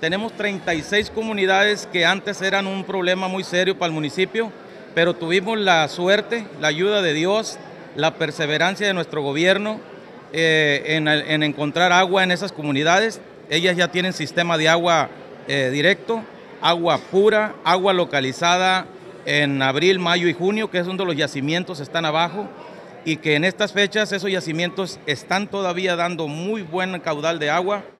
Tenemos 36 comunidades que antes eran un problema muy serio para el municipio, pero tuvimos la suerte, la ayuda de Dios, la perseverancia de nuestro gobierno eh, en, encontrar agua en esas comunidades. Ellas ya tienen sistema de agua eh, directo, agua pura, agua localizada en abril, mayo y junio, que es donde los yacimientos están abajo, y que en estas fechas esos yacimientos están todavía dando muy buen caudal de agua.